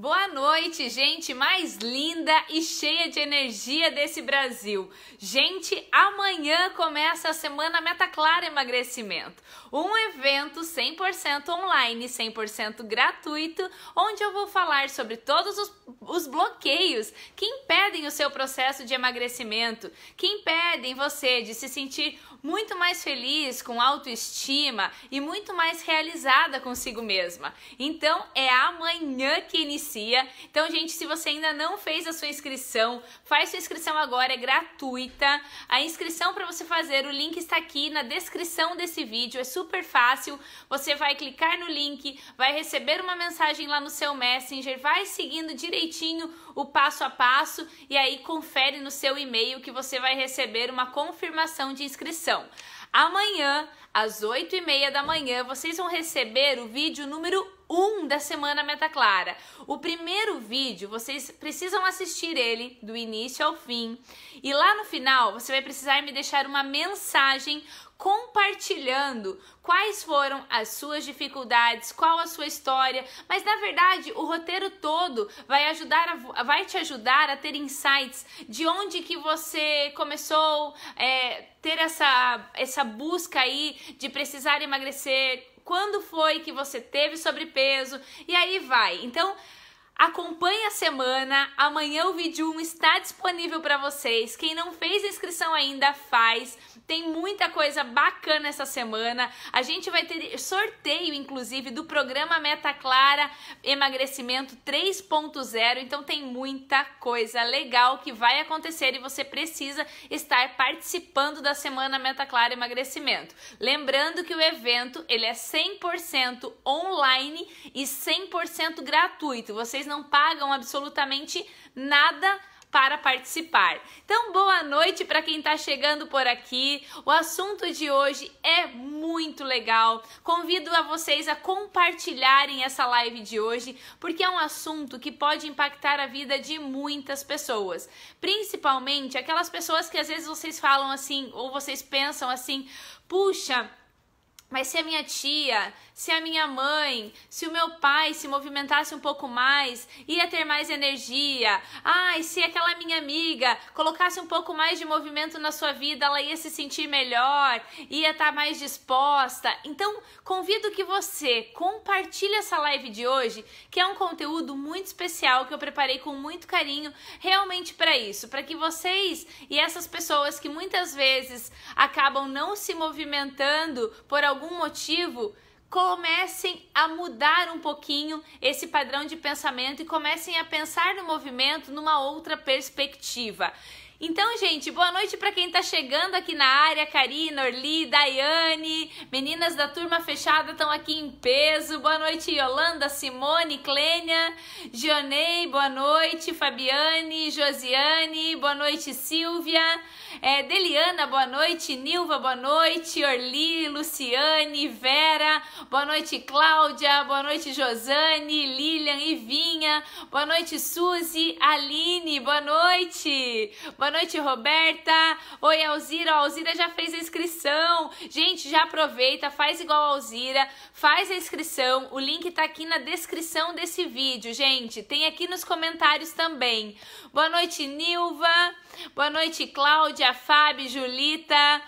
Boa noite, gente mais linda e cheia de energia desse Brasil. Gente, amanhã começa a semana Meta Clara Emagrecimento, um evento 100% online, 100% gratuito, onde eu vou falar sobre todos os, os bloqueios que impedem o seu processo de emagrecimento, que impedem você de se sentir muito mais feliz, com autoestima e muito mais realizada consigo mesma. Então, é amanhã que inicia então, gente, se você ainda não fez a sua inscrição, faz sua inscrição agora, é gratuita. A inscrição para você fazer, o link está aqui na descrição desse vídeo, é super fácil. Você vai clicar no link, vai receber uma mensagem lá no seu Messenger, vai seguindo direitinho o passo a passo e aí confere no seu e-mail que você vai receber uma confirmação de inscrição. Amanhã, às 8 e meia da manhã, vocês vão receber o vídeo número 1 da Semana Meta Clara. O primeiro vídeo, vocês precisam assistir ele do início ao fim. E lá no final, você vai precisar me deixar uma mensagem compartilhando quais foram as suas dificuldades, qual a sua história, mas na verdade o roteiro todo vai ajudar a, vai te ajudar a ter insights de onde que você começou é, ter essa essa busca aí de precisar emagrecer quando foi que você teve sobrepeso e aí vai. Então, Acompanhe a semana. Amanhã o vídeo 1 está disponível para vocês. Quem não fez a inscrição ainda, faz. Tem muita coisa bacana essa semana. A gente vai ter sorteio, inclusive, do programa Meta Clara Emagrecimento 3.0. Então tem muita coisa legal que vai acontecer e você precisa estar participando da semana Meta Clara Emagrecimento. Lembrando que o evento ele é 100% online e 100% gratuito. Vocês não pagam absolutamente nada para participar. Então, boa noite para quem está chegando por aqui. O assunto de hoje é muito legal. Convido a vocês a compartilharem essa live de hoje, porque é um assunto que pode impactar a vida de muitas pessoas, principalmente aquelas pessoas que às vezes vocês falam assim ou vocês pensam assim: "Puxa, mas se a minha tia, se a minha mãe, se o meu pai se movimentasse um pouco mais, ia ter mais energia. Ai, ah, se aquela minha amiga colocasse um pouco mais de movimento na sua vida, ela ia se sentir melhor, ia estar tá mais disposta. Então, convido que você compartilhe essa live de hoje, que é um conteúdo muito especial que eu preparei com muito carinho, realmente para isso, para que vocês e essas pessoas que muitas vezes acabam não se movimentando por algum algum motivo, comecem a mudar um pouquinho esse padrão de pensamento e comecem a pensar no movimento numa outra perspectiva. Então, gente, boa noite para quem tá chegando aqui na área, Karina, Orli, Daiane, meninas da turma fechada estão aqui em peso. Boa noite, Yolanda, Simone, Clênia, Gionei, boa noite, Fabiane, Josiane, boa noite, Silvia, é, Deliana, boa noite, Nilva, boa noite, Orli, Luciane, Vera, boa noite, Cláudia, boa noite, Josane, Lilian, Ivinha, boa noite, Suzy, Aline, boa noite. Boa Boa noite, Roberta. Oi, Alzira. A Alzira já fez a inscrição. Gente, já aproveita, faz igual a Alzira, faz a inscrição. O link tá aqui na descrição desse vídeo, gente. Tem aqui nos comentários também. Boa noite, Nilva. Boa noite, Cláudia, Fábio, Julita.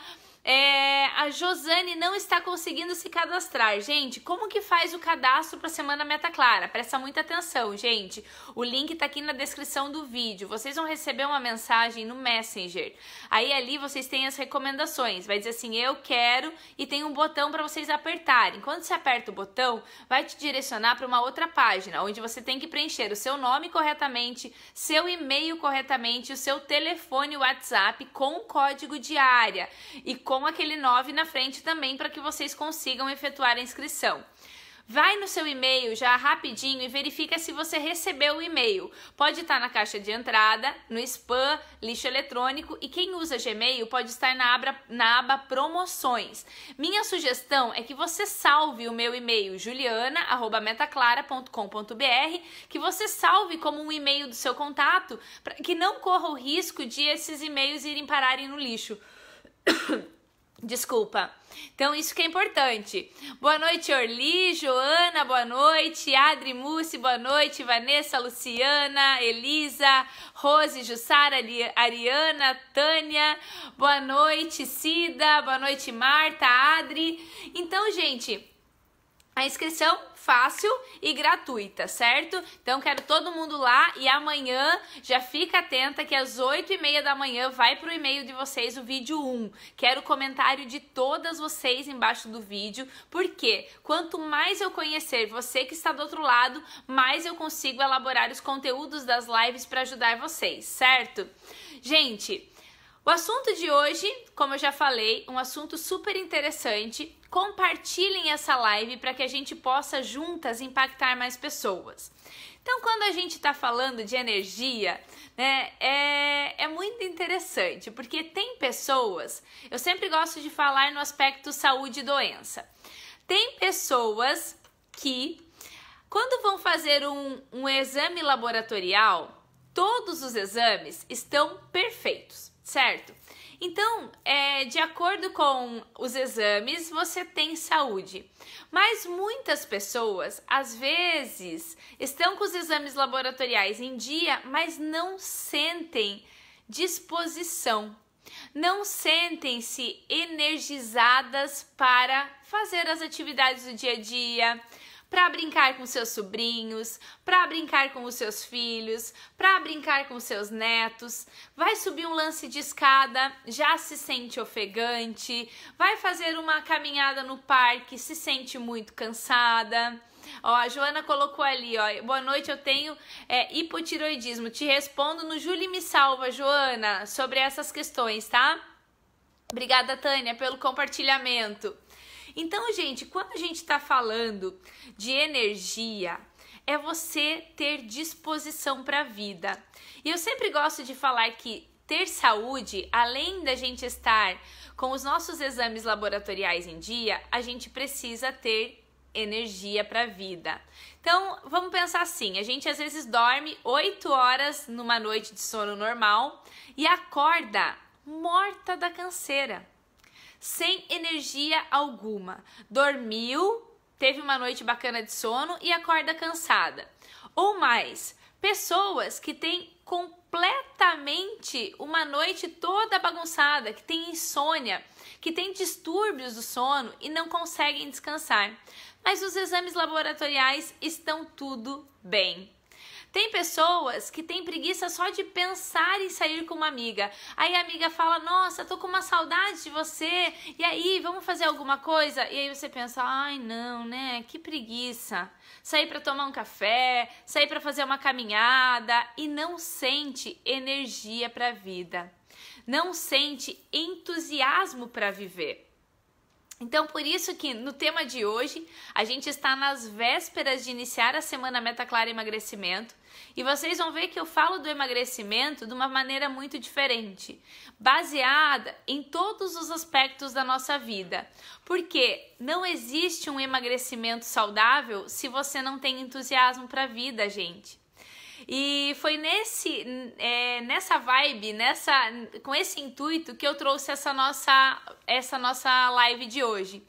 É, a Josane não está conseguindo se cadastrar. Gente, como que faz o cadastro para a Semana Meta Clara? Presta muita atenção, gente. O link está aqui na descrição do vídeo. Vocês vão receber uma mensagem no Messenger. Aí ali vocês têm as recomendações. Vai dizer assim, eu quero, e tem um botão para vocês apertarem. Quando você aperta o botão, vai te direcionar para uma outra página, onde você tem que preencher o seu nome corretamente, seu e-mail corretamente, o seu telefone WhatsApp com o código de área. E com aquele 9 na frente também para que vocês consigam efetuar a inscrição. Vai no seu e-mail já rapidinho e verifica se você recebeu o e-mail. Pode estar na caixa de entrada, no spam, lixo eletrônico e quem usa Gmail pode estar na aba, na aba promoções. Minha sugestão é que você salve o meu e-mail juliana@metaclara.com.br, que você salve como um e-mail do seu contato, para que não corra o risco de esses e-mails irem pararem no lixo. Desculpa. Então, isso que é importante. Boa noite, Orli, Joana, boa noite, Adri Mussi, boa noite, Vanessa, Luciana, Elisa, Rose, Jussara, Ariana, Tânia, boa noite, Cida, boa noite, Marta, Adri. Então, gente, a inscrição fácil e gratuita, certo? Então quero todo mundo lá e amanhã já fica atenta que às 8 e meia da manhã vai pro e-mail de vocês o vídeo 1. Quero o comentário de todas vocês embaixo do vídeo, porque quanto mais eu conhecer você que está do outro lado, mais eu consigo elaborar os conteúdos das lives para ajudar vocês, certo? Gente, o assunto de hoje, como eu já falei, um assunto super interessante. Compartilhem essa live para que a gente possa juntas impactar mais pessoas. Então, quando a gente está falando de energia, né, é, é muito interessante, porque tem pessoas, eu sempre gosto de falar no aspecto saúde e doença. Tem pessoas que, quando vão fazer um, um exame laboratorial, todos os exames estão perfeitos certo? Então, é, de acordo com os exames, você tem saúde. Mas muitas pessoas, às vezes, estão com os exames laboratoriais em dia, mas não sentem disposição, não sentem-se energizadas para fazer as atividades do dia a dia, para brincar com seus sobrinhos, para brincar com os seus filhos, para brincar com seus netos. Vai subir um lance de escada, já se sente ofegante, vai fazer uma caminhada no parque, se sente muito cansada. Ó, a Joana colocou ali, ó. Boa noite, eu tenho é, hipotiroidismo. Te respondo no Júlio Me Salva, Joana, sobre essas questões, tá? Obrigada, Tânia, pelo compartilhamento. Então, gente, quando a gente está falando de energia, é você ter disposição para a vida. E eu sempre gosto de falar que ter saúde, além da gente estar com os nossos exames laboratoriais em dia, a gente precisa ter energia para a vida. Então, vamos pensar assim: a gente às vezes dorme 8 horas numa noite de sono normal e acorda morta da canseira sem energia alguma. Dormiu, teve uma noite bacana de sono e acorda cansada. Ou mais, pessoas que têm completamente uma noite toda bagunçada, que tem insônia, que tem distúrbios do sono e não conseguem descansar. Mas os exames laboratoriais estão tudo bem. Tem pessoas que têm preguiça só de pensar em sair com uma amiga. Aí a amiga fala: Nossa, tô com uma saudade de você. E aí, vamos fazer alguma coisa? E aí você pensa: Ai, não, né? Que preguiça. Sair para tomar um café, sair para fazer uma caminhada e não sente energia para a vida. Não sente entusiasmo para viver. Então, por isso que no tema de hoje, a gente está nas vésperas de iniciar a semana Meta Clara Emagrecimento e vocês vão ver que eu falo do emagrecimento de uma maneira muito diferente, baseada em todos os aspectos da nossa vida. Porque não existe um emagrecimento saudável se você não tem entusiasmo para a vida, gente. E foi nesse, é, nessa vibe, nessa, com esse intuito que eu trouxe essa nossa, essa nossa live de hoje,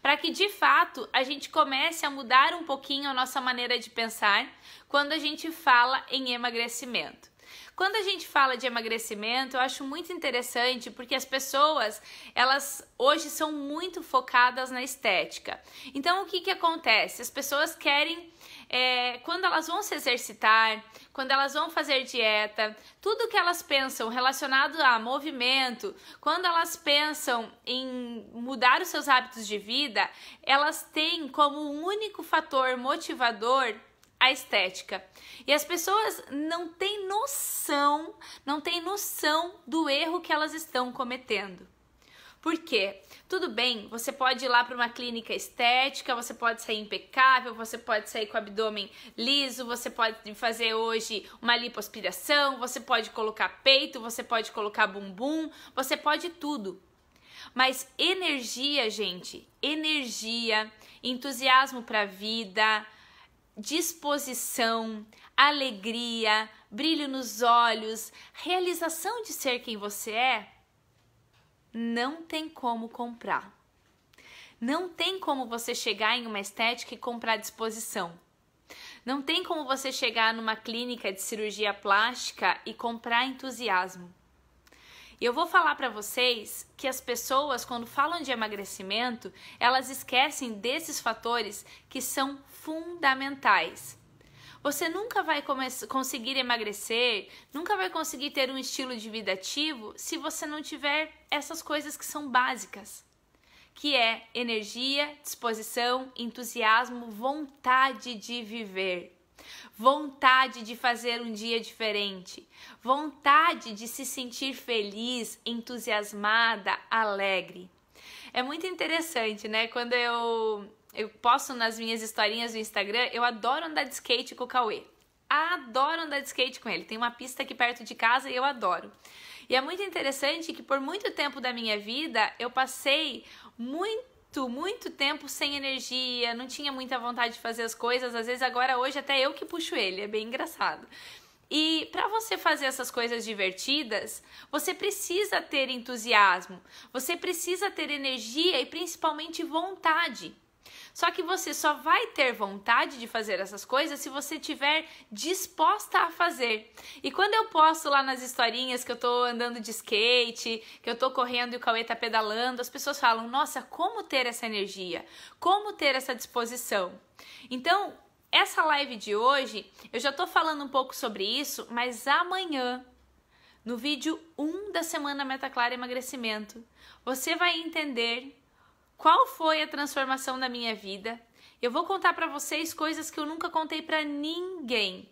para que de fato a gente comece a mudar um pouquinho a nossa maneira de pensar quando a gente fala em emagrecimento. Quando a gente fala de emagrecimento, eu acho muito interessante porque as pessoas, elas hoje são muito focadas na estética. Então, o que, que acontece? As pessoas querem é, quando elas vão se exercitar, quando elas vão fazer dieta, tudo que elas pensam relacionado a movimento, quando elas pensam em mudar os seus hábitos de vida, elas têm como um único fator motivador a estética. E as pessoas não têm noção, não têm noção do erro que elas estão cometendo. Por quê? Tudo bem, você pode ir lá para uma clínica estética, você pode sair impecável, você pode sair com o abdômen liso, você pode fazer hoje uma lipoaspiração, você pode colocar peito, você pode colocar bumbum, você pode tudo. Mas energia, gente, energia, entusiasmo para a vida, disposição, alegria, brilho nos olhos, realização de ser quem você é não tem como comprar. Não tem como você chegar em uma estética e comprar disposição. Não tem como você chegar numa clínica de cirurgia plástica e comprar entusiasmo. E eu vou falar para vocês que as pessoas, quando falam de emagrecimento, elas esquecem desses fatores que são fundamentais você nunca vai conseguir emagrecer, nunca vai conseguir ter um estilo de vida ativo se você não tiver essas coisas que são básicas, que é energia, disposição, entusiasmo, vontade de viver, vontade de fazer um dia diferente, vontade de se sentir feliz, entusiasmada, alegre. É muito interessante, né? Quando eu eu posto nas minhas historinhas do Instagram, eu adoro andar de skate com o Cauê. Adoro andar de skate com ele. Tem uma pista aqui perto de casa e eu adoro. E é muito interessante que por muito tempo da minha vida eu passei muito, muito tempo sem energia, não tinha muita vontade de fazer as coisas. Às vezes agora hoje até eu que puxo ele, é bem engraçado. E para você fazer essas coisas divertidas, você precisa ter entusiasmo, você precisa ter energia e principalmente vontade. Só que você só vai ter vontade de fazer essas coisas se você tiver disposta a fazer. E quando eu posto lá nas historinhas que eu tô andando de skate, que eu tô correndo e o Cauê tá pedalando, as pessoas falam: "Nossa, como ter essa energia? Como ter essa disposição?". Então, essa live de hoje, eu já tô falando um pouco sobre isso, mas amanhã no vídeo 1 da semana Meta Clara Emagrecimento, você vai entender qual foi a transformação da minha vida. Eu vou contar para vocês coisas que eu nunca contei para ninguém.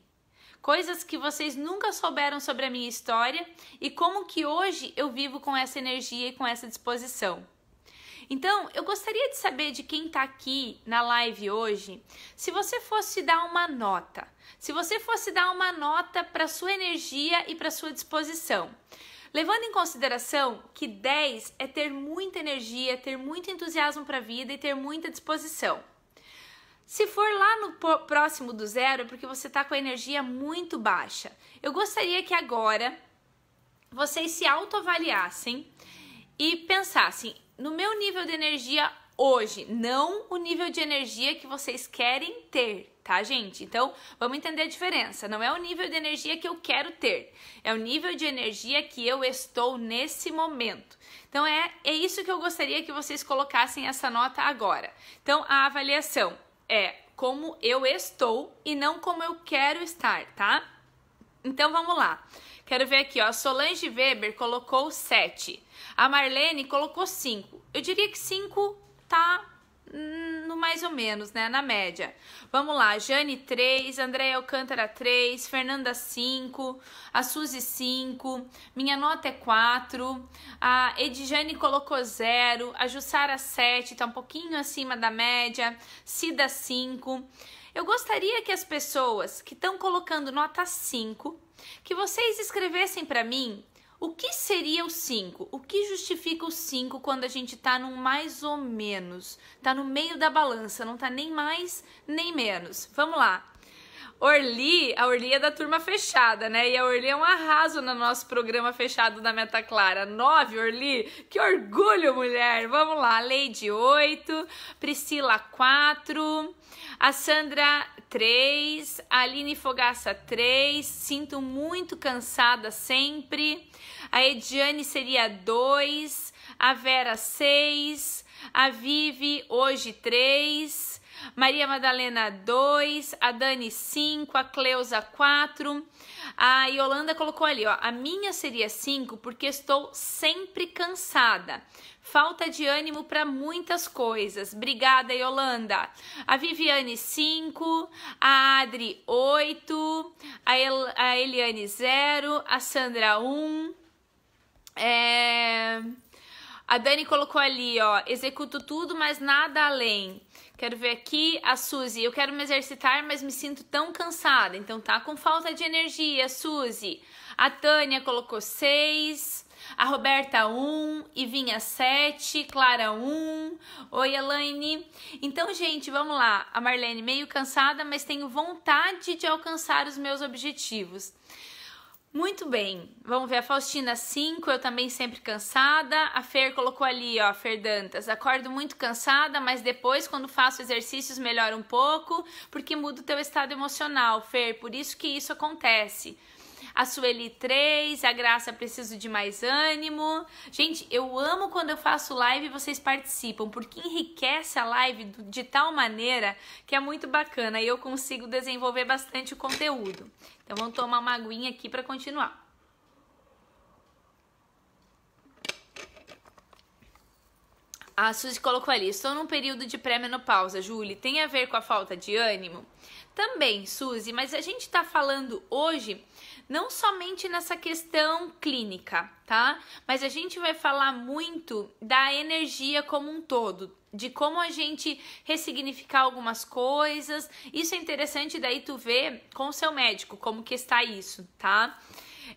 Coisas que vocês nunca souberam sobre a minha história e como que hoje eu vivo com essa energia e com essa disposição. Então, eu gostaria de saber de quem está aqui na live hoje, se você fosse dar uma nota, se você fosse dar uma nota para sua energia e para sua disposição, Levando em consideração que 10 é ter muita energia, ter muito entusiasmo para a vida e ter muita disposição. Se for lá no próximo do zero, é porque você está com a energia muito baixa. Eu gostaria que agora vocês se autoavaliassem e pensassem no meu nível de energia hoje, não o nível de energia que vocês querem ter, tá, gente? Então, vamos entender a diferença. Não é o nível de energia que eu quero ter, é o nível de energia que eu estou nesse momento. Então, é, é isso que eu gostaria que vocês colocassem essa nota agora. Então, a avaliação é como eu estou e não como eu quero estar, tá? Então, vamos lá. Quero ver aqui, ó. Solange Weber colocou 7. A Marlene colocou 5. Eu diria que 5 tá no mais ou menos, né? Na média. Vamos lá, Jane 3, Andréia Alcântara 3, Fernanda 5, a Suzy 5, minha nota é 4, a Edjane colocou 0, a Jussara 7, tá um pouquinho acima da média, Cida 5. Eu gostaria que as pessoas que estão colocando nota 5, que vocês escrevessem para mim o que seria o 5? O que justifica o 5 quando a gente tá num mais ou menos? Tá no meio da balança, não tá nem mais nem menos. Vamos lá. Orli, a Orli é da turma fechada, né? E a Orli é um arraso no nosso programa fechado da Meta Clara. Nove, Orli, que orgulho, mulher! Vamos lá, Lady oito, Priscila quatro, a Sandra três, a Aline Fogaça três, sinto muito cansada sempre, a Ediane seria dois, a Vera seis, a Vivi hoje três Maria Madalena 2, a Dani 5, a Cleusa 4. A Yolanda colocou ali, ó, a minha seria 5 porque estou sempre cansada. Falta de ânimo para muitas coisas. Obrigada, Yolanda. A Viviane 5, a Adri 8, a, El a Eliane 0, a Sandra 1. Um, é... A Dani colocou ali, ó, executo tudo, mas nada além. Quero ver aqui a Suzy. Eu quero me exercitar, mas me sinto tão cansada. Então tá com falta de energia, Suzy. A Tânia colocou 6. A Roberta 1, um, vinha 7, Clara 1. Um. Oi, Elaine. Então, gente, vamos lá. A Marlene meio cansada, mas tenho vontade de alcançar os meus objetivos. Muito bem, vamos ver a Faustina 5, eu também sempre cansada. A Fer colocou ali, ó, Fer Dantas, acordo muito cansada, mas depois quando faço exercícios melhora um pouco, porque muda o teu estado emocional, Fer, por isso que isso acontece. A Sueli 3, a Graça preciso de mais ânimo. Gente, eu amo quando eu faço live e vocês participam, porque enriquece a live de tal maneira que é muito bacana e eu consigo desenvolver bastante o conteúdo. Então vamos tomar uma aguinha aqui para continuar. A Suzy colocou ali, estou num período de pré-menopausa, Julie. Tem a ver com a falta de ânimo? Também, Suzy, mas a gente está falando hoje não somente nessa questão clínica, tá? Mas a gente vai falar muito da energia como um todo, de como a gente ressignificar algumas coisas. Isso é interessante daí tu ver com o seu médico como que está isso, tá?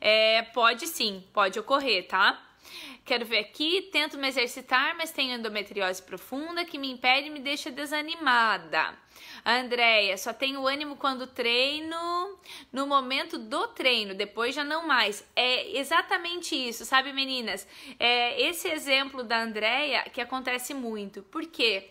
É, pode sim, pode ocorrer, tá? Quero ver aqui, tento me exercitar, mas tenho endometriose profunda que me impede e me deixa desanimada. Andréia, só tenho ânimo quando treino, no momento do treino, depois já não mais. É exatamente isso, sabe, meninas? É esse exemplo da Andréia que acontece muito. Por quê?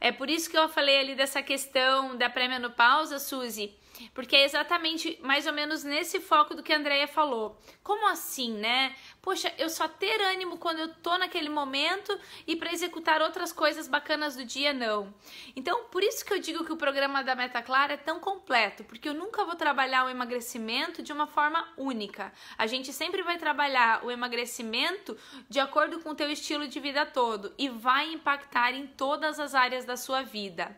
É por isso que eu falei ali dessa questão da pré-menopausa, Suzy porque é exatamente mais ou menos nesse foco do que a Andrea falou. Como assim, né? Poxa, eu só ter ânimo quando eu tô naquele momento e para executar outras coisas bacanas do dia, não. Então, por isso que eu digo que o programa da Meta Clara é tão completo, porque eu nunca vou trabalhar o emagrecimento de uma forma única. A gente sempre vai trabalhar o emagrecimento de acordo com o teu estilo de vida todo e vai impactar em todas as áreas da sua vida.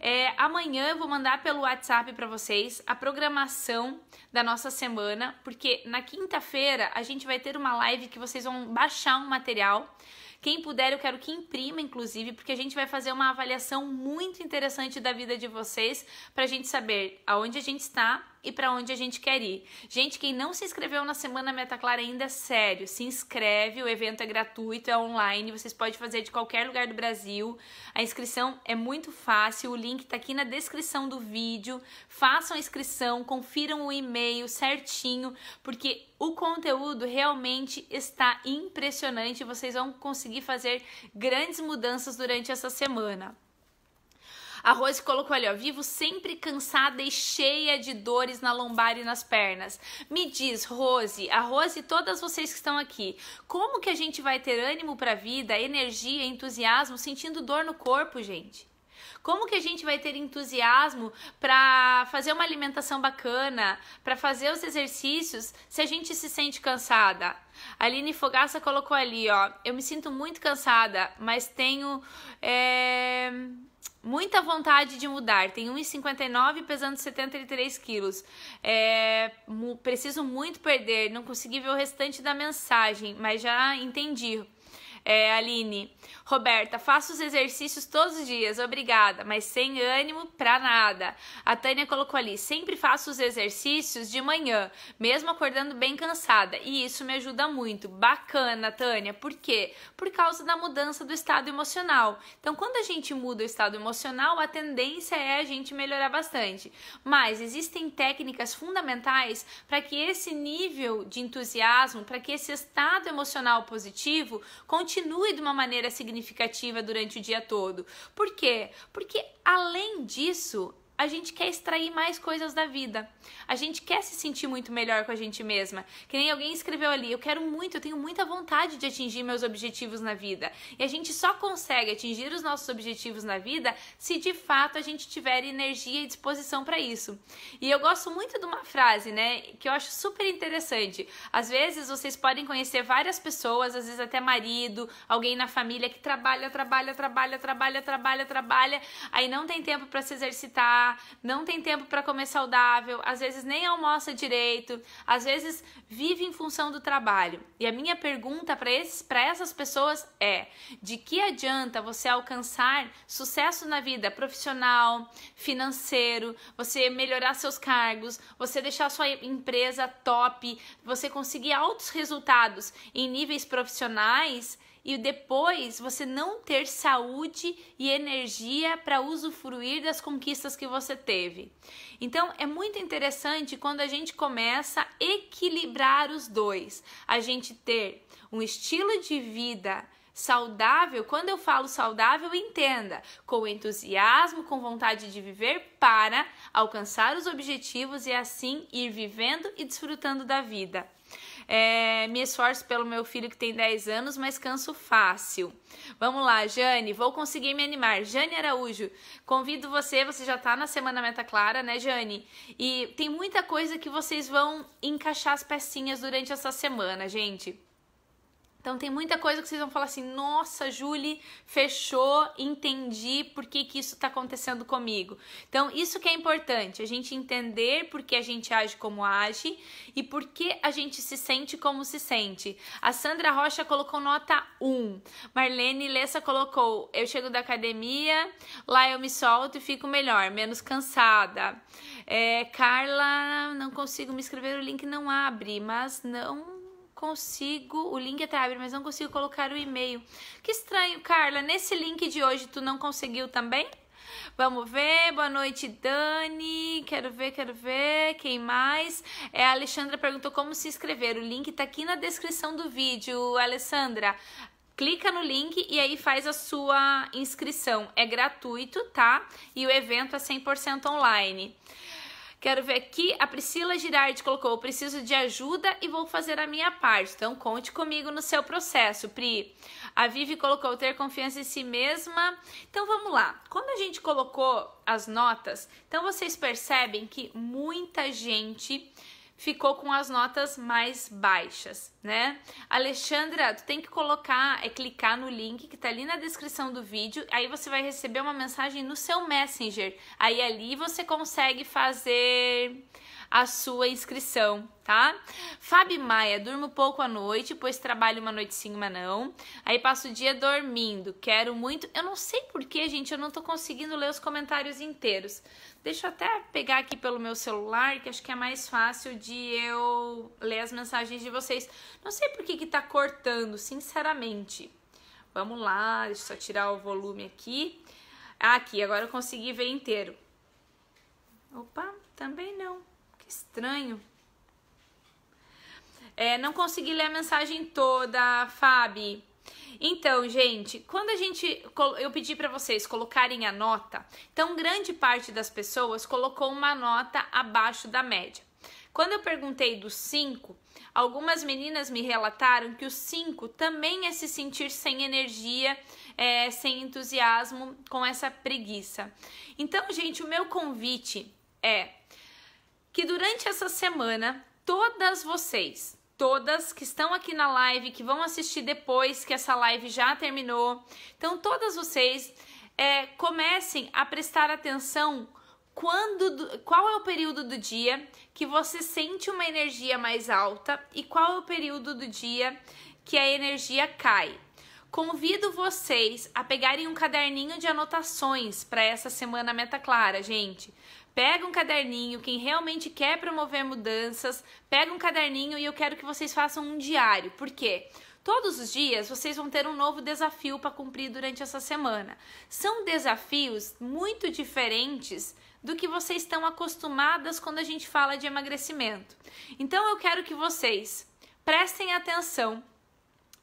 É, amanhã eu vou mandar pelo WhatsApp para vocês a programação da nossa semana, porque na quinta-feira a gente vai ter uma live que vocês vão baixar um material. Quem puder, eu quero que imprima, inclusive, porque a gente vai fazer uma avaliação muito interessante da vida de vocês para a gente saber aonde a gente está e para onde a gente quer ir. Gente, quem não se inscreveu na Semana Metaclara ainda, é sério, se inscreve, o evento é gratuito, é online, vocês podem fazer de qualquer lugar do Brasil. A inscrição é muito fácil, o link está aqui na descrição do vídeo. Façam a inscrição, confiram o e-mail certinho, porque o conteúdo realmente está impressionante, vocês vão conseguir fazer grandes mudanças durante essa semana. A Rose colocou ali, ó, vivo sempre cansada e cheia de dores na lombar e nas pernas. Me diz, Rose, a Rose e todas vocês que estão aqui, como que a gente vai ter ânimo para a vida, energia, entusiasmo sentindo dor no corpo, gente? Como que a gente vai ter entusiasmo para fazer uma alimentação bacana, para fazer os exercícios, se a gente se sente cansada? A Aline Fogaça colocou ali, ó, eu me sinto muito cansada, mas tenho é, Muita vontade de mudar. Tem 1,59 pesando 73 quilos. É, preciso muito perder. Não consegui ver o restante da mensagem, mas já entendi. É, Aline, Roberta, faço os exercícios todos os dias, obrigada, mas sem ânimo pra nada. A Tânia colocou ali, sempre faço os exercícios de manhã, mesmo acordando bem cansada, e isso me ajuda muito. Bacana, Tânia, por quê? Por causa da mudança do estado emocional. Então, quando a gente muda o estado emocional, a tendência é a gente melhorar bastante. Mas existem técnicas fundamentais para que esse nível de entusiasmo, para que esse estado emocional positivo continue de uma maneira significativa significativa durante o dia todo. Por quê? Porque além disso, a gente quer extrair mais coisas da vida. A gente quer se sentir muito melhor com a gente mesma. Que nem alguém escreveu ali, eu quero muito, eu tenho muita vontade de atingir meus objetivos na vida. E a gente só consegue atingir os nossos objetivos na vida se de fato a gente tiver energia e disposição para isso. E eu gosto muito de uma frase, né, que eu acho super interessante. Às vezes vocês podem conhecer várias pessoas, às vezes até marido, alguém na família que trabalha, trabalha, trabalha, trabalha, trabalha, trabalha, aí não tem tempo para se exercitar não tem tempo para comer saudável, às vezes nem almoça direito, às vezes vive em função do trabalho. E a minha pergunta para essas pessoas é: de que adianta você alcançar sucesso na vida profissional, financeiro, você melhorar seus cargos, você deixar sua empresa top, você conseguir altos resultados em níveis profissionais? e depois você não ter saúde e energia para usufruir das conquistas que você teve. Então é muito interessante quando a gente começa a equilibrar os dois, a gente ter um estilo de vida saudável, quando eu falo saudável, entenda, com entusiasmo, com vontade de viver para alcançar os objetivos e assim ir vivendo e desfrutando da vida. É, me esforço pelo meu filho que tem 10 anos, mas canso fácil. Vamos lá, Jane, vou conseguir me animar. Jane Araújo, convido você, você já tá na Semana Meta Clara, né, Jane? E tem muita coisa que vocês vão encaixar as pecinhas durante essa semana, gente. Então tem muita coisa que vocês vão falar assim, nossa, Julie, fechou, entendi por que, que isso está acontecendo comigo. Então, isso que é importante, a gente entender por que a gente age como age e por que a gente se sente como se sente. A Sandra Rocha colocou nota 1. Marlene Lessa colocou: Eu chego da academia, lá eu me solto e fico melhor, menos cansada. É, Carla, não consigo me escrever, o link não abre, mas não consigo. O link é até abre, mas não consigo colocar o e-mail. Que estranho, Carla. Nesse link de hoje tu não conseguiu também? Vamos ver, boa noite, Dani. Quero ver, quero ver. Quem mais? É, a Alexandra perguntou como se inscrever. O link tá aqui na descrição do vídeo, Alessandra. Clica no link e aí faz a sua inscrição. É gratuito, tá? E o evento é 100% online. Quero ver aqui, a Priscila Girardi colocou: preciso de ajuda e vou fazer a minha parte. Então conte comigo no seu processo, Pri. A Vivi colocou ter confiança em si mesma. Então vamos lá. Quando a gente colocou as notas, então vocês percebem que muita gente ficou com as notas mais baixas, né? Alexandra, tu tem que colocar, é clicar no link que tá ali na descrição do vídeo, aí você vai receber uma mensagem no seu Messenger. Aí ali você consegue fazer a sua inscrição, tá? Fábio Maia, durmo pouco à noite, pois trabalho uma noite sim, uma não. Aí passo o dia dormindo, quero muito. Eu não sei porquê, gente, eu não tô conseguindo ler os comentários inteiros. Deixa eu até pegar aqui pelo meu celular, que acho que é mais fácil de eu ler as mensagens de vocês. Não sei por que que tá cortando, sinceramente. Vamos lá, deixa eu só tirar o volume aqui. Ah, aqui, agora eu consegui ver inteiro. Opa, também não. Estranho. É, não consegui ler a mensagem toda, Fábio. Então, gente, quando a gente eu pedi para vocês colocarem a nota, então grande parte das pessoas colocou uma nota abaixo da média. Quando eu perguntei dos 5, algumas meninas me relataram que o 5 também é se sentir sem energia, é, sem entusiasmo, com essa preguiça. Então, gente, o meu convite é que durante essa semana todas vocês, todas que estão aqui na live, que vão assistir depois que essa live já terminou, então todas vocês é, comecem a prestar atenção quando, qual é o período do dia que você sente uma energia mais alta e qual é o período do dia que a energia cai. Convido vocês a pegarem um caderninho de anotações para essa semana Meta Clara, gente, Pega um caderninho, quem realmente quer promover mudanças, pega um caderninho e eu quero que vocês façam um diário. Por quê? Todos os dias vocês vão ter um novo desafio para cumprir durante essa semana. São desafios muito diferentes do que vocês estão acostumadas quando a gente fala de emagrecimento. Então eu quero que vocês prestem atenção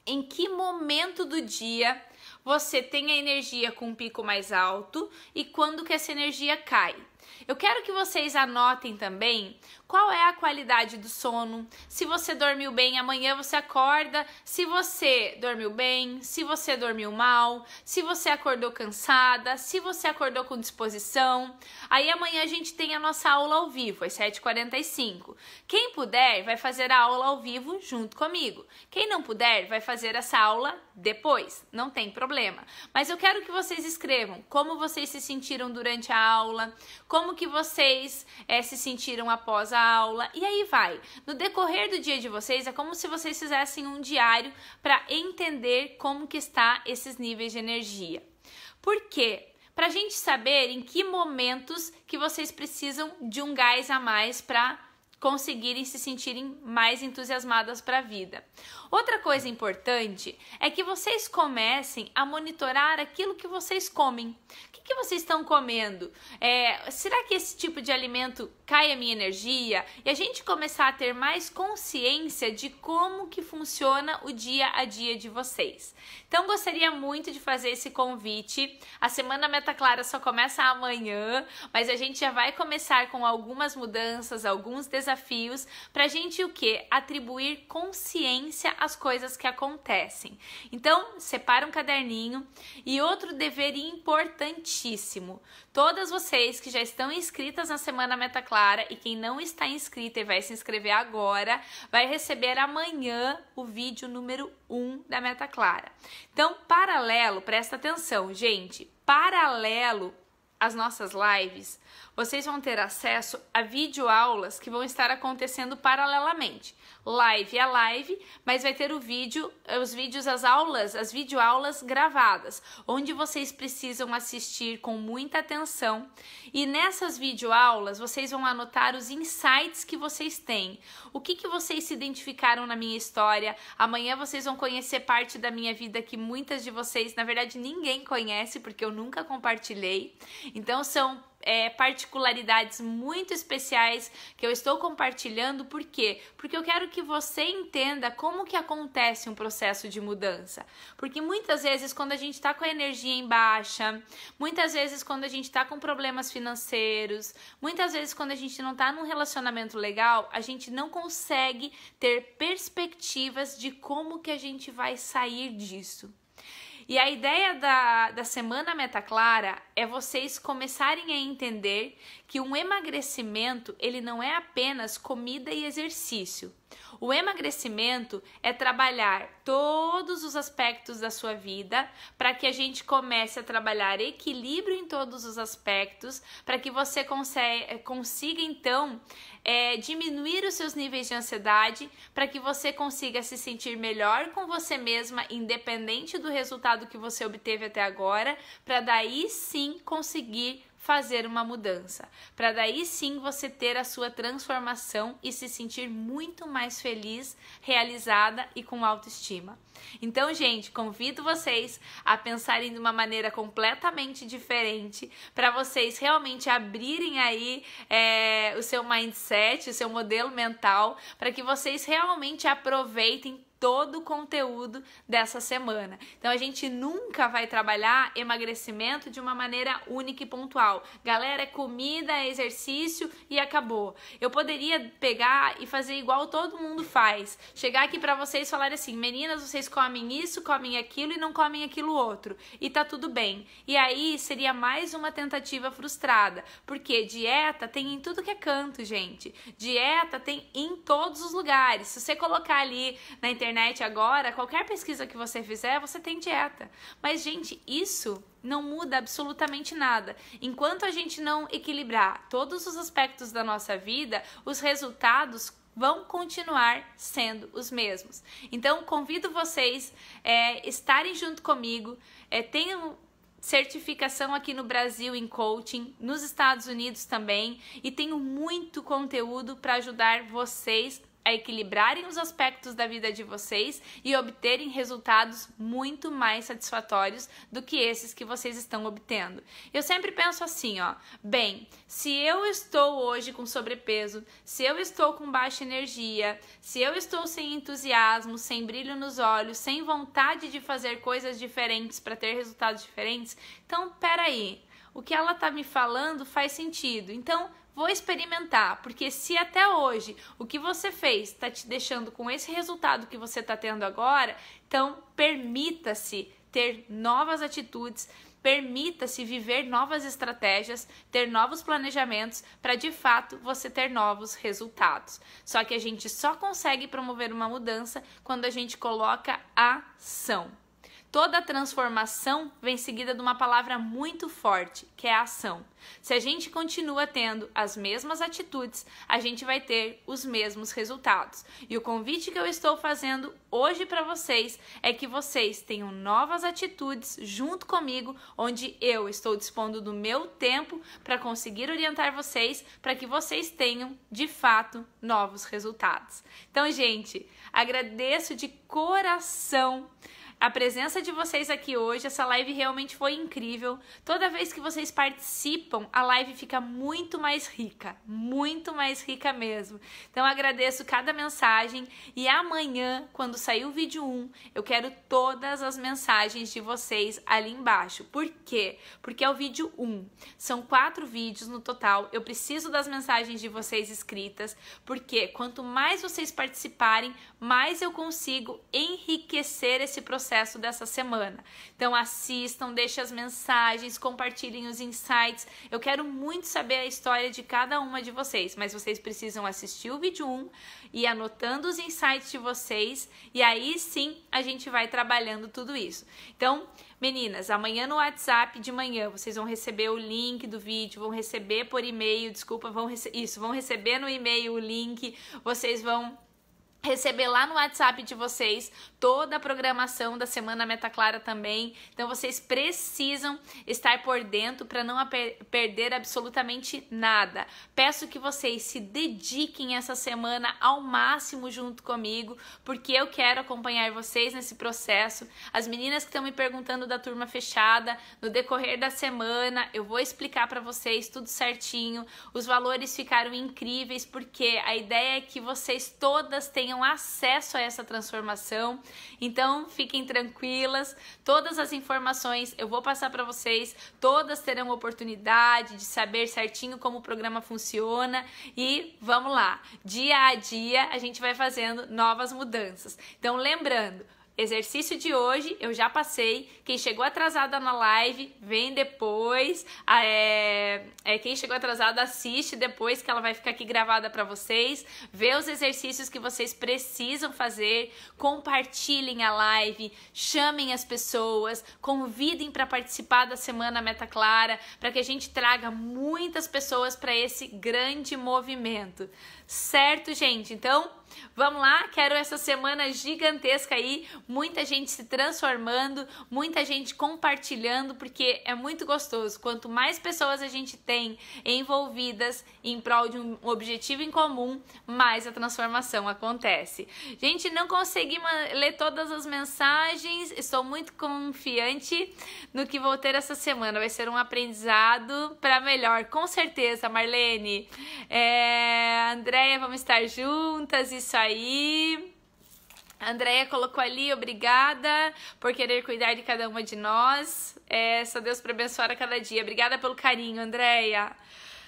em que momento do dia você tem a energia com um pico mais alto e quando que essa energia cai. Eu quero que vocês anotem também qual é a qualidade do sono, se você dormiu bem, amanhã você acorda, se você dormiu bem, se você dormiu mal, se você acordou cansada, se você acordou com disposição. Aí amanhã a gente tem a nossa aula ao vivo, às 7h45. Quem puder, vai fazer a aula ao vivo junto comigo. Quem não puder, vai fazer essa aula depois, não tem problema. Mas eu quero que vocês escrevam como vocês se sentiram durante a aula, como que vocês é, se sentiram após a aula e aí vai. No decorrer do dia de vocês é como se vocês fizessem um diário para entender como que está esses níveis de energia. Por quê? Para a gente saber em que momentos que vocês precisam de um gás a mais para conseguirem se sentirem mais entusiasmadas para a vida. Outra coisa importante é que vocês comecem a monitorar aquilo que vocês comem. O que, que vocês estão comendo? É, será que esse tipo de alimento cai a minha energia? E a gente começar a ter mais consciência de como que funciona o dia a dia de vocês. Então gostaria muito de fazer esse convite. A semana Meta Clara só começa amanhã, mas a gente já vai começar com algumas mudanças, alguns desafios para a gente o que? Atribuir consciência as coisas que acontecem. Então, separa um caderninho e outro dever importantíssimo. Todas vocês que já estão inscritas na Semana Meta Clara e quem não está inscrita e vai se inscrever agora, vai receber amanhã o vídeo número 1 um da Meta Clara. Então, paralelo, presta atenção, gente. Paralelo as nossas lives, vocês vão ter acesso a videoaulas que vão estar acontecendo paralelamente. Live a é live, mas vai ter o vídeo, os vídeos, as aulas, as videoaulas gravadas, onde vocês precisam assistir com muita atenção. E nessas videoaulas, vocês vão anotar os insights que vocês têm. O que, que vocês se identificaram na minha história? Amanhã vocês vão conhecer parte da minha vida que muitas de vocês, na verdade, ninguém conhece, porque eu nunca compartilhei. Então são é, particularidades muito especiais que eu estou compartilhando, por quê? Porque eu quero que você entenda como que acontece um processo de mudança. Porque muitas vezes, quando a gente está com a energia em baixa, muitas vezes quando a gente está com problemas financeiros, muitas vezes quando a gente não está num relacionamento legal, a gente não consegue ter perspectivas de como que a gente vai sair disso. E a ideia da, da semana Meta Clara é vocês começarem a entender que um emagrecimento ele não é apenas comida e exercício. O emagrecimento é trabalhar todos os aspectos da sua vida para que a gente comece a trabalhar equilíbrio em todos os aspectos, para que você consiga, consiga então é, diminuir os seus níveis de ansiedade, para que você consiga se sentir melhor com você mesma, independente do resultado que você obteve até agora, para daí sim conseguir fazer uma mudança, para daí sim você ter a sua transformação e se sentir muito mais feliz, realizada e com autoestima. Então, gente, convido vocês a pensarem de uma maneira completamente diferente para vocês realmente abrirem aí é, o seu mindset, o seu modelo mental, para que vocês realmente aproveitem todo o conteúdo dessa semana. Então a gente nunca vai trabalhar emagrecimento de uma maneira única e pontual. Galera, é comida, é exercício e acabou. Eu poderia pegar e fazer igual todo mundo faz. Chegar aqui para vocês falar assim: "Meninas, vocês comem isso, comem aquilo e não comem aquilo outro". E tá tudo bem. E aí seria mais uma tentativa frustrada, porque dieta tem em tudo que é canto, gente. Dieta tem em todos os lugares. Se você colocar ali na internet internet agora, qualquer pesquisa que você fizer, você tem dieta. Mas, gente, isso não muda absolutamente nada. Enquanto a gente não equilibrar todos os aspectos da nossa vida, os resultados vão continuar sendo os mesmos. Então, convido vocês é, estarem junto comigo, é, tenham certificação aqui no Brasil em coaching, nos Estados Unidos também, e tenho muito conteúdo para ajudar vocês a equilibrarem os aspectos da vida de vocês e obterem resultados muito mais satisfatórios do que esses que vocês estão obtendo. Eu sempre penso assim, ó, bem, se eu estou hoje com sobrepeso, se eu estou com baixa energia, se eu estou sem entusiasmo, sem brilho nos olhos, sem vontade de fazer coisas diferentes para ter resultados diferentes, então peraí, o que ela tá me falando faz sentido. Então, vou experimentar, porque se até hoje o que você fez está te deixando com esse resultado que você está tendo agora, então permita-se ter novas atitudes, permita-se viver novas estratégias, ter novos planejamentos para de fato você ter novos resultados. Só que a gente só consegue promover uma mudança quando a gente coloca ação. Toda transformação vem seguida de uma palavra muito forte, que é ação. Se a gente continua tendo as mesmas atitudes, a gente vai ter os mesmos resultados. E o convite que eu estou fazendo hoje para vocês é que vocês tenham novas atitudes junto comigo, onde eu estou dispondo do meu tempo para conseguir orientar vocês para que vocês tenham de fato novos resultados. Então, gente, agradeço de coração a presença de vocês aqui hoje. Essa live realmente foi incrível. Toda vez que vocês participam, a live fica muito mais rica, muito mais rica mesmo. Então agradeço cada mensagem e amanhã, quando sair o vídeo 1, eu quero todas as mensagens de vocês ali embaixo. Por quê? Porque é o vídeo 1. São quatro vídeos no total. Eu preciso das mensagens de vocês escritas, porque quanto mais vocês participarem, mais eu consigo enriquecer esse processo processo dessa semana. Então assistam, deixem as mensagens, compartilhem os insights. Eu quero muito saber a história de cada uma de vocês, mas vocês precisam assistir o vídeo 1 e anotando os insights de vocês e aí sim a gente vai trabalhando tudo isso. Então, Meninas, amanhã no WhatsApp de manhã vocês vão receber o link do vídeo, vão receber por e-mail, desculpa, vão isso, vão receber no e-mail o link, vocês vão receber lá no WhatsApp de vocês toda a programação da Semana Meta Clara também. Então vocês precisam estar por dentro para não perder absolutamente nada. Peço que vocês se dediquem essa semana ao máximo junto comigo, porque eu quero acompanhar vocês nesse processo. As meninas que estão me perguntando da turma fechada, no decorrer da semana eu vou explicar para vocês tudo certinho. Os valores ficaram incríveis porque a ideia é que vocês todas tenham tenham acesso a essa transformação. Então, fiquem tranquilas, todas as informações eu vou passar para vocês, todas terão oportunidade de saber certinho como o programa funciona e vamos lá. Dia a dia a gente vai fazendo novas mudanças. Então, lembrando, Exercício de hoje eu já passei. Quem chegou atrasada na live, vem depois. Ah, é, é quem chegou atrasada, assiste depois, que ela vai ficar aqui gravada para vocês. Vê os exercícios que vocês precisam fazer. Compartilhem a live, chamem as pessoas, convidem para participar da Semana Meta Clara, para que a gente traga muitas pessoas para esse grande movimento. Certo, gente? Então Vamos lá, quero essa semana gigantesca aí, muita gente se transformando, muita gente compartilhando, porque é muito gostoso. Quanto mais pessoas a gente tem envolvidas em prol de um objetivo em comum, mais a transformação acontece. Gente, não consegui ler todas as mensagens, estou muito confiante no que vou ter essa semana. Vai ser um aprendizado para melhor, com certeza, Marlene. É, Andréia, vamos estar juntas. E isso aí. Andréia colocou ali, obrigada por querer cuidar de cada uma de nós. É, só Deus para abençoar a cada dia. Obrigada pelo carinho, Andréia.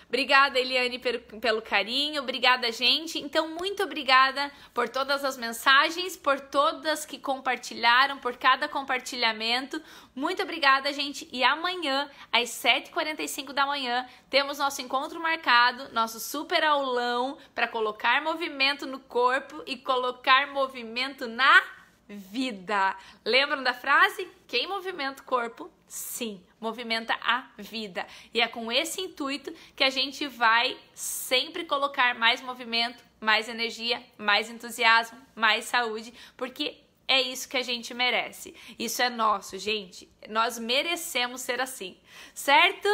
Obrigada, Eliane, pelo carinho. Obrigada, gente. Então, muito obrigada por todas as mensagens, por todas que compartilharam, por cada compartilhamento. Muito obrigada, gente. E amanhã, às 7h45 da manhã, temos nosso encontro marcado, nosso super aulão para colocar movimento no corpo e colocar movimento na vida. Lembram da frase? Quem movimenta o corpo, sim movimenta a vida. E é com esse intuito que a gente vai sempre colocar mais movimento, mais energia, mais entusiasmo, mais saúde, porque é isso que a gente merece. Isso é nosso, gente. Nós merecemos ser assim, certo?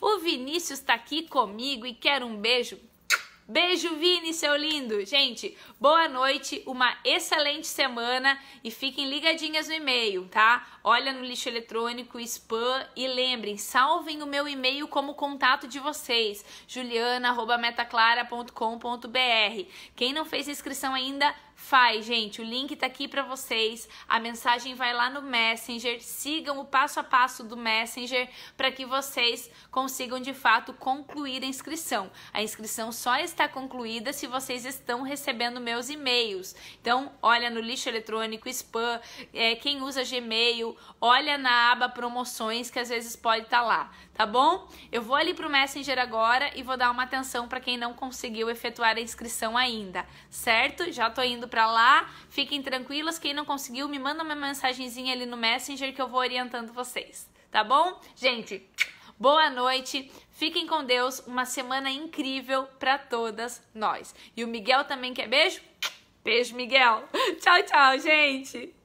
O Vinícius está aqui comigo e quer um beijo Beijo, Vini, seu lindo! Gente, boa noite, uma excelente semana e fiquem ligadinhas no e-mail, tá? Olha no lixo eletrônico, spam e lembrem, salvem o meu e-mail como contato de vocês, juliana.metaclara.com.br. Quem não fez inscrição ainda, Faz, gente, o link tá aqui para vocês. A mensagem vai lá no Messenger. Sigam o passo a passo do Messenger para que vocês consigam de fato concluir a inscrição. A inscrição só está concluída se vocês estão recebendo meus e-mails. Então, olha no lixo eletrônico, spam, é, quem usa Gmail, olha na aba promoções que às vezes pode estar tá lá tá bom? Eu vou ali pro Messenger agora e vou dar uma atenção para quem não conseguiu efetuar a inscrição ainda, certo? Já tô indo para lá. Fiquem tranquilas quem não conseguiu, me manda uma mensagenzinha ali no Messenger que eu vou orientando vocês, tá bom? Gente, boa noite. Fiquem com Deus, uma semana incrível para todas nós. E o Miguel também quer beijo? Beijo, Miguel. Tchau, tchau, gente.